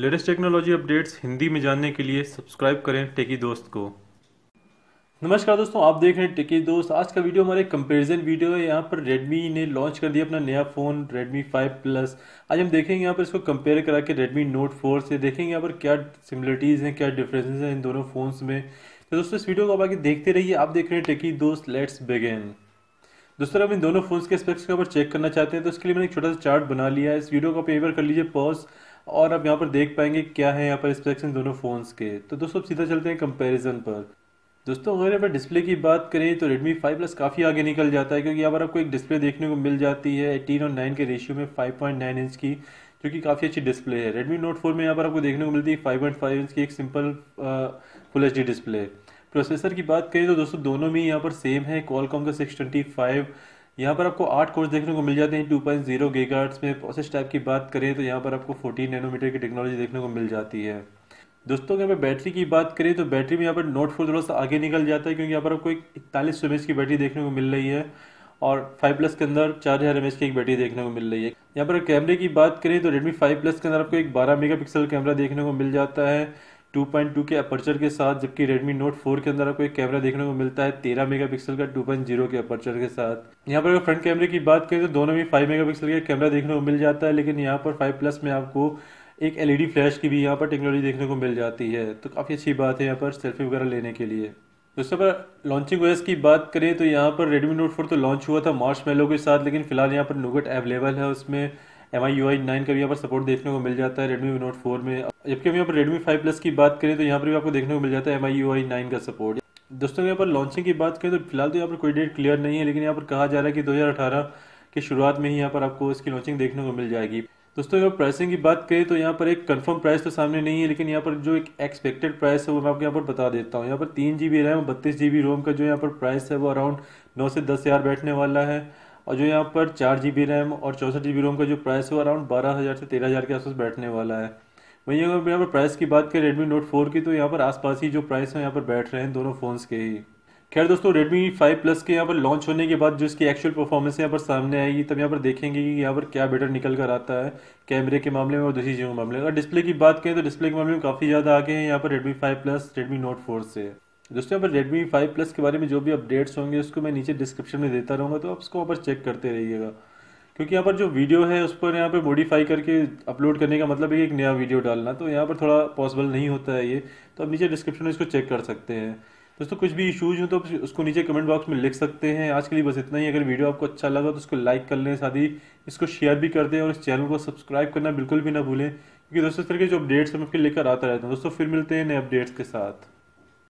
latest technology updates Hindi में जानने के लिए सब्सक्राइब करें टेकी दोस्त को नमस्कार दोस्तों आप देख रहे हैं टेकी दोस्त आज का वीडियो हमारे कंपैरिजन वीडियो है यहाँ पर Redmi ने लॉन्च कर दिया अपना नया फ़ोन Redmi 5 प्लस आज हम देखेंगे यहाँ पर इसको कंपेयर करा के Redmi Note 4 से देखेंगे यहाँ पर क्या सिमिलरिटीज़ हैं क्या डिफरेंसेस हैं इन दोनों फ़ोन्स में तो दोस्तों इस वीडियो को आप आगे देखते रहिए आप देख रहे हैं टेकी दोस्त लेट्स बिगेन दोस्तों आप इन दोनों फोन के स्पेक्स को अगर चेक करना चाहते हैं तो उसके लिए मैंने एक छोटा सा चार्ट बना लिया है इस वीडियो को आप एक बार कर लीजिए पॉज और आप यहाँ पर देख पाएंगे क्या है यहाँ पर स्पेक्स इन दोनों फ़ोन्स के तो दोस्तों अब सीधा चलते हैं कंपेरिजन पर दोस्तों अगर यहाँ पर डिस्प्ले की बात करें तो रेडमी फाइव प्लस काफ़ी आगे निकल जाता है क्योंकि यहाँ पर आपको एक डिस्प्ले देखने को मिल जाती है एटीन और नाइन के रेशियो में नाइन इंच की जो कि काफ़ी अच्छी डिस्प्ले है रेडमी नोट फोर में यहाँ पर आपको देखने को मिलती है फाइव इंच की एक simple full H display processor की बात करें तो दोस्तों दोनों में यहाँ पर सेम है कॉलकॉम का सिक्स ट्वेंटी फाइव यहाँ पर आपको आठ कोर्स देखने को मिल जाते हैं टू पॉइंट जीरो गेगार्ड्स में प्रोसेस टाइप की बात करें तो यहाँ पर आपको फोर्टीन नैनोमीटर की टेक्नोलॉजी देखने को मिल जाती है दोस्तों अगर मैं बैटरी की बात करें तो बैटरी में यहाँ पर नोट फोर थोड़ा सा आगे निकल जाता है क्योंकि यहाँ पर आपको एक इकतालीस सौ की बैटरी देखने को मिल रही है और फाइव प्लस के अंदर चार हज़ार एम की एक बैटरी देखने को मिल रही है यहाँ पर कैमरे की बात करें तो रेडमी फाइव प्लस के अंदर आपको एक मेगा पिक्सल कैमरा देखने को मिल जाता है 2.2 के अपर्चर के साथ जबकि Redmi Note 4 के अंदर आपको एक कैमरा देखने को मिलता है 13 मेगापिक्सल का 2.0 के अपर्चर के साथ यहाँ पर अगर फ्रंट कैमरे की बात करें तो दोनों में 5 मेगापिक्सल का कैमरा देखने को मिल जाता है लेकिन यहाँ पर 5 प्लस में आपको एक एलईडी फ्लैश e की भी यहाँ पर टेक्नोलॉजी देखने को मिल जाती है तो काफ़ी अच्छी बात है यहाँ पर सेल्फी वगैरह लेने के लिए दोस्तों पर लॉन्चिंग वजह की बात करें तो यहाँ पर Redmi Note 4 तो लॉन्च हुआ था मार्च मेलो के साथ लेकिन फिलहाल यहाँ पर नोगट अवेलेबल है उसमें M I U I nine का भी यहाँ पर सपोर्ट देखने को मिल जाता है रेडमी नोट फोर में जबकि हम यहाँ पर रेडमी फाइव प्लस की बात करें तो यहाँ पर भी आपको देखने को मिल जाता है M I U I nine का सपोर्ट दोस्तों यहाँ पर लॉन्चिंग की बात करें तो फिलहाल तो यहाँ पर कोई डेट क्लियर नहीं है लेकिन यहाँ पर कहा जा रहा है कि अठारह की शुरुआत में ही यहाँ पर आपको इसकी लॉन्चिंग देखने को मिल जाएगी दोस्तों अगर प्राइसिंग की बात करें तो यहाँ पर एक कंफर्म प्राइस तो सामने नहीं है लेकिन यहाँ पर जो एक एक्सपेक्टेड प्राइस है वो मैं आपको यहाँ पर बता देता हूँ यहाँ पर तीन जी बी रैम बत्तीस जी बी रोम का जो यहाँ पर प्राइस है वो अराउंड नौ से दस हज़ार बैठने वाला है और जो यहाँ पर चार जी बी रैम और चौंसठ जी बी रोम का जो प्राइस है वो अराउंड बारह हज़ार से तेरह हज़ार के आसपास बैठने वाला है वहीं अगर यहाँ पर प्राइस की बात करें रेडमी नोट फोर की तो यहाँ पर आसपास ही जो प्राइस है यहाँ पर बैठ रहे हैं दोनों फ़ोन्स के ही खैर दोस्तों Redmi 5 Plus के यहाँ पर लॉन्च होने के बाद जो इसकी एक्चुअल परफॉर्मेंस यहाँ पर सामने आएगी तब यहाँ पर देखेंगे कि यहाँ पर क्या बेटर निकल कर आता है कैमरे के मामले में और दूसरी चीज़ों के मामले में अगर डिस्प्ले की बात करें तो डिस्प्ले के मामले में काफ़ी ज़्यादा आगे हैं यहाँ पर Redmi 5 Plus Redmi Note 4 से दोस्तों यहाँ पर Redmi 5 Plus के बारे में जो भी अपडेट्स होंगे उसको मैं नीचे डिस्क्रिप्शन में देता रहूँगा तो आप उसको वहाँ पर चेक करते रहिएगा क्योंकि यहाँ पर जो वीडियो है उस पर यहाँ पर मॉडिफाई करके अपलोड करने का मतलब है एक नया वीडियो डालना तो यहाँ पर थोड़ा पॉसिबल नहीं होता है ये तो आप नीचे डिस्क्रिप्शन में इसको चेक कर सकते हैं दोस्तों कुछ भी इशूज़ हो तो उसको नीचे कमेंट बॉक्स में लिख सकते हैं आज के लिए बस इतना ही अगर वीडियो आपको अच्छा लगा तो उसको लाइक कर लें साथ ही इसको शेयर भी कर दें और इस चैनल को सब्सक्राइब करना बिल्कुल भी ना भूलें क्योंकि दोस्तों इस तरह के जो अपडेट्स हम आपके लेकर आता रहता हूँ दोस्तों फिर मिलते हैं नए अपडेट्स के साथ